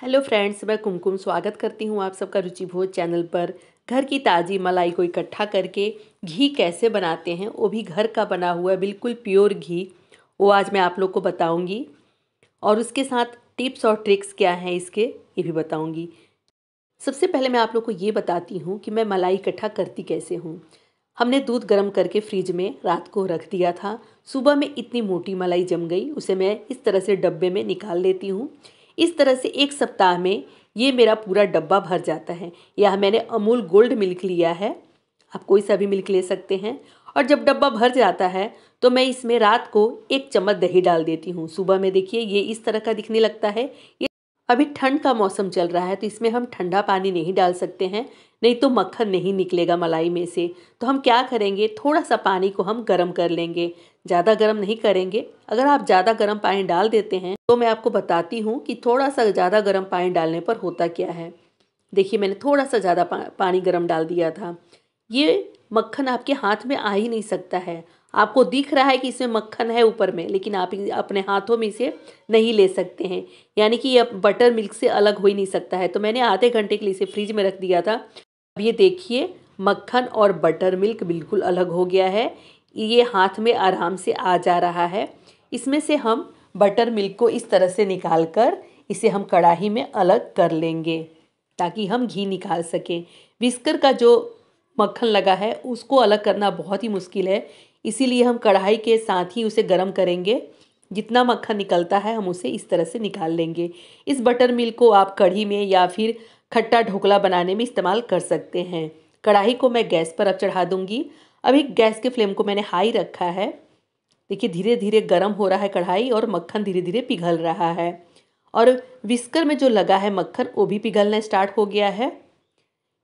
hello friends मैं कुमकुम स्वागत करती हूँ आप सबका रुचि भोज चैनल पर घर की ताज़ी मलाई को इकट्ठा करके घी कैसे बनाते हैं वो भी घर का बना हुआ बिल्कुल प्योर घी वो आज मैं आप लोग को बताऊँगी और उसके साथ टिप्स और ट्रिक्स क्या हैं इसके ये भी बताऊँगी सबसे पहले मैं आप लोग को ये बताती हूँ कि मैं मलाई इकट्ठा करती कैसे हूँ हमने दूध गर्म करके फ्रिज में रात को रख दिया था सुबह में इतनी मोटी मलाई जम गई उसे मैं इस तरह से डब्बे में निकाल लेती हूँ इस तरह से एक सप्ताह में ये मेरा पूरा डब्बा भर जाता है यह मैंने अमूल गोल्ड मिल्क लिया है आप कोई सा भी मिल्क ले सकते हैं और जब डब्बा भर जाता है तो मैं इसमें रात को एक चम्मच दही डाल देती हूँ सुबह में देखिए ये इस तरह का दिखने लगता है ये अभी ठंड का मौसम चल रहा है तो इसमें हम ठंडा पानी नहीं डाल सकते हैं नहीं तो मक्खन नहीं निकलेगा मलाई में से तो हम क्या करेंगे थोड़ा सा पानी को हम गर्म कर लेंगे ज़्यादा गर्म नहीं करेंगे अगर आप ज़्यादा गर्म पानी डाल देते हैं तो मैं आपको बताती हूँ कि थोड़ा सा ज़्यादा गर्म पानी डालने पर होता क्या है देखिए मैंने थोड़ा सा ज़्यादा पानी गर्म डाल दिया था ये मक्खन आपके हाथ में आ ही नहीं सकता है आपको दिख रहा है कि इसमें मक्खन है ऊपर में लेकिन आप अपने हाथों में इसे नहीं ले सकते हैं यानी कि यह बटर मिल्क से अलग हो ही नहीं सकता है तो मैंने आधे घंटे के लिए इसे फ्रिज में रख दिया था अब ये देखिए मक्खन और बटर मिल्क बिल्कुल अलग हो गया है ये हाथ में आराम से आ जा रहा है इसमें से हम बटर मिल्क को इस तरह से निकाल कर इसे हम कड़ाही में अलग कर लेंगे ताकि हम घी निकाल सकें विस्कर का जो मक्खन लगा है उसको अलग करना बहुत ही मुश्किल है इसीलिए हम कढ़ाई के साथ ही उसे गर्म करेंगे जितना मक्खन निकलता है हम उसे इस तरह से निकाल लेंगे इस बटर मिल्क को आप कढ़ी में या फिर खट्टा ढोकला बनाने में इस्तेमाल कर सकते हैं कढ़ाई को मैं गैस पर अब चढ़ा दूँगी अभी गैस के फ्लेम को मैंने हाई रखा है देखिए धीरे धीरे गर्म हो रहा है कढ़ाई और मक्खन धीरे धीरे पिघल रहा है और विस्कर में जो लगा है मक्खन वो भी पिघलना स्टार्ट हो गया है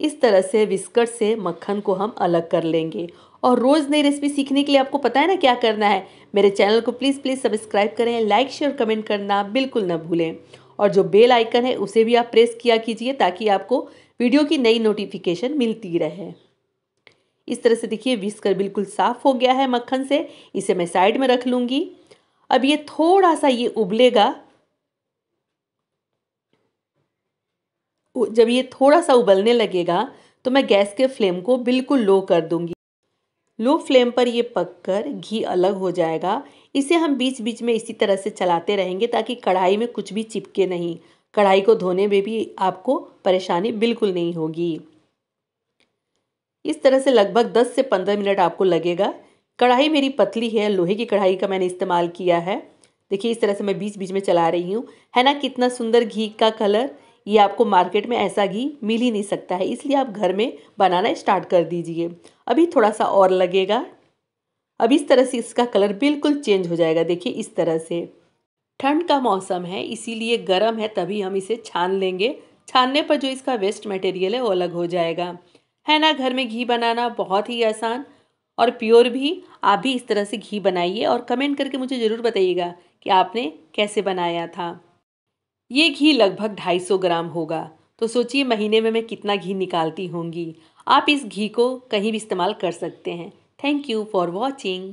इस तरह से विस्कट से मक्खन को हम अलग कर लेंगे और रोज़ नई रेसिपी सीखने के लिए आपको पता है ना क्या करना है मेरे चैनल को प्लीज़ प्लीज़ सब्सक्राइब करें लाइक शेयर कमेंट करना बिल्कुल ना भूलें और जो बेल आइकन है उसे भी आप प्रेस किया कीजिए ताकि आपको वीडियो की नई नोटिफिकेशन मिलती रहे इस तरह से देखिए विस्कर बिल्कुल साफ़ हो गया है मक्खन से इसे मैं साइड में रख लूँगी अब ये थोड़ा सा ये उबलेगा जब ये थोड़ा सा उबलने लगेगा तो मैं गैस के फ्लेम को बिल्कुल लो कर दूंगी लो फ्लेम पर ये पककर घी अलग हो जाएगा इसे हम बीच बीच में इसी तरह से चलाते रहेंगे ताकि कढ़ाई में कुछ भी चिपके नहीं कढ़ाई को धोने में भी आपको परेशानी बिल्कुल नहीं होगी इस तरह से लगभग 10 से 15 मिनट आपको लगेगा कढ़ाई मेरी पतली है लोहे की कढ़ाई का मैंने इस्तेमाल किया है देखिए इस तरह से मैं बीच बीच में चला रही हूँ है ना कितना सुंदर घी का कलर ये आपको मार्केट में ऐसा घी मिल ही नहीं सकता है इसलिए आप घर में बनाना स्टार्ट कर दीजिए अभी थोड़ा सा और लगेगा अब इस तरह से इसका कलर बिल्कुल चेंज हो जाएगा देखिए इस तरह से ठंड का मौसम है इसीलिए गर्म है तभी हम इसे छान लेंगे छानने पर जो इसका वेस्ट मटेरियल है वो अलग हो जाएगा है ना घर में घी बनाना बहुत ही आसान और प्योर भी आप भी इस तरह से घी बनाइए और कमेंट करके मुझे ज़रूर बताइएगा कि आपने कैसे बनाया था ये घी लगभग 250 ग्राम होगा तो सोचिए महीने में मैं कितना घी निकालती होंगी आप इस घी को कहीं भी इस्तेमाल कर सकते हैं थैंक यू फॉर वॉचिंग